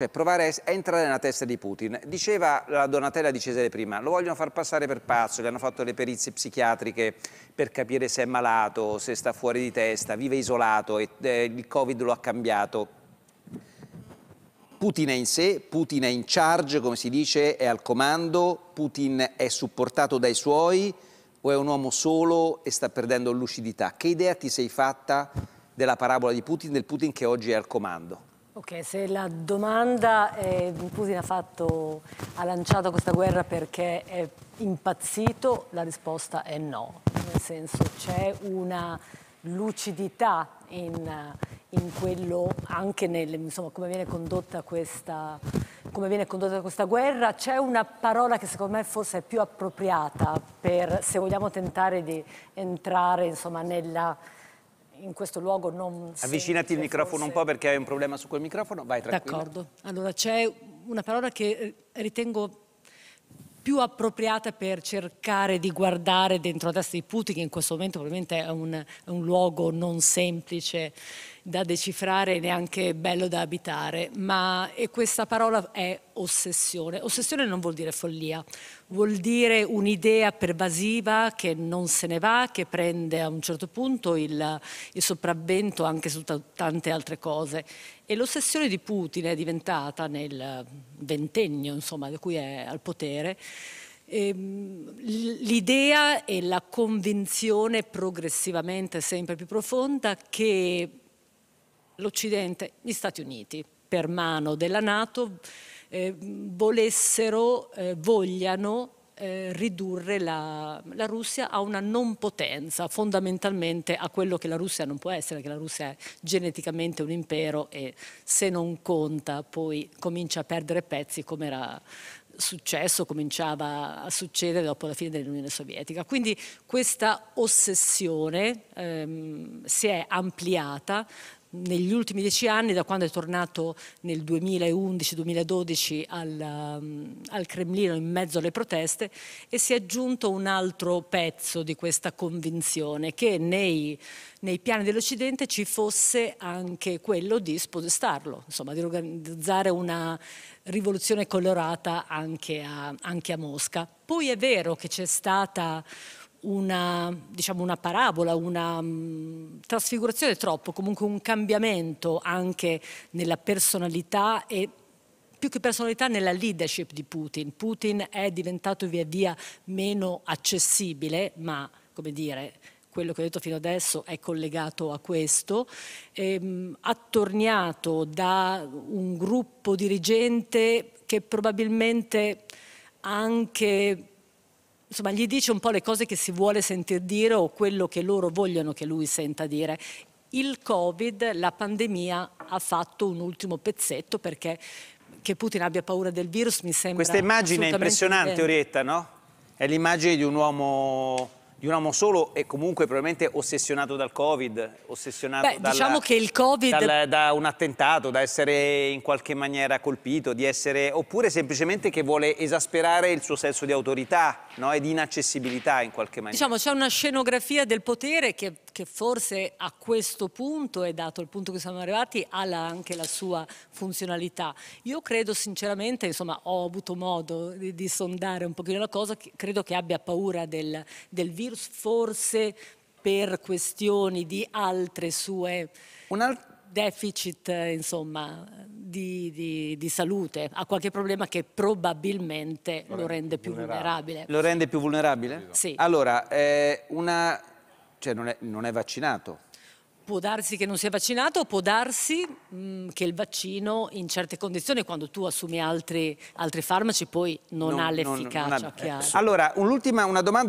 Cioè, provare a entrare nella testa di Putin. Diceva la Donatella di Cesare prima, lo vogliono far passare per pazzo, gli hanno fatto le perizie psichiatriche per capire se è malato, se sta fuori di testa, vive isolato e eh, il Covid lo ha cambiato. Putin è in sé, Putin è in charge, come si dice, è al comando, Putin è supportato dai suoi o è un uomo solo e sta perdendo lucidità? Che idea ti sei fatta della parabola di Putin, del Putin che oggi è al comando? Ok, se la domanda è Putin ha, fatto, ha lanciato questa guerra perché è impazzito, la risposta è no, nel senso c'è una lucidità in, in quello, anche nel, insomma, come viene condotta questa, come viene condotta questa guerra. C'è una parola che secondo me forse è più appropriata per, se vogliamo tentare di entrare insomma, nella in questo luogo non... Avvicinati il microfono forse... un po' perché hai un problema su quel microfono, vai tranquillo. D'accordo, allora c'è una parola che eh, ritengo più appropriata per cercare di guardare dentro la testa di Putin, che in questo momento probabilmente è un, è un luogo non semplice da decifrare neanche bello da abitare, ma e questa parola è ossessione. Ossessione non vuol dire follia, vuol dire un'idea pervasiva che non se ne va, che prende a un certo punto il, il sopravvento anche su tante altre cose. E l'ossessione di Putin è diventata nel ventennio, insomma, di cui è al potere, ehm, l'idea e la convinzione progressivamente sempre più profonda che l'Occidente, gli Stati Uniti, per mano della Nato, eh, volessero, eh, vogliano eh, ridurre la, la, Russia a una non potenza, fondamentalmente a quello che la Russia non può essere, che la Russia è geneticamente un impero e se non conta poi comincia a perdere pezzi come era successo, cominciava a succedere dopo la fine dell'Unione Sovietica. Quindi questa ossessione ehm, si è ampliata negli ultimi dieci anni, da quando è tornato nel 2011-2012 al, ehm, al, Cremlino in mezzo alle proteste e si è aggiunto un altro pezzo di questa convinzione che nei, nei piani dell'Occidente ci fosse anche quello di spodestarlo, insomma di organizzare una rivoluzione colorata anche a, anche a Mosca. Poi è vero che c'è stata una, diciamo una parabola, una mm, trasfigurazione troppo, comunque un cambiamento anche nella personalità e più che personalità nella leadership di Putin. Putin è diventato via via meno accessibile, ma come dire, quello che ho detto fino adesso è collegato a questo, ehm, attorniato da un gruppo dirigente che probabilmente anche insomma, gli dice un po' le cose che si vuole sentir dire o quello che loro vogliono che lui senta dire. Il Covid, la pandemia, ha fatto un ultimo pezzetto perché che Putin abbia paura del virus mi sembra... Questa immagine è impressionante, evidente. Orietta, no? È l'immagine di un uomo di un uomo solo e comunque probabilmente ossessionato dal Covid, ossessionato Beh, dalla, diciamo che il Covid... Dal, da un attentato, da essere in qualche maniera colpito, di essere... oppure semplicemente che vuole esasperare il suo senso di autorità no? e di inaccessibilità in qualche maniera. Diciamo c'è una scenografia del potere che che forse a questo punto e dato il punto che siamo arrivati ha anche la sua funzionalità. Io credo sinceramente, insomma ho avuto modo di, di sondare un pochino la cosa, che credo che abbia paura del, del virus forse per questioni di altre sue deficit insomma, di, di, di, salute, ha qualche problema che probabilmente lo rende più vulnerabile. Lo rende più vulnerabile? Sì. Allora, eh, una cioè non è, non è vaccinato può darsi che non sia vaccinato, può darsi mh, mm, che il vaccino in certe condizioni, quando tu assumi altri, altri farmaci, poi non, non ha l'efficacia. Eh, allora, un'ultima una domanda.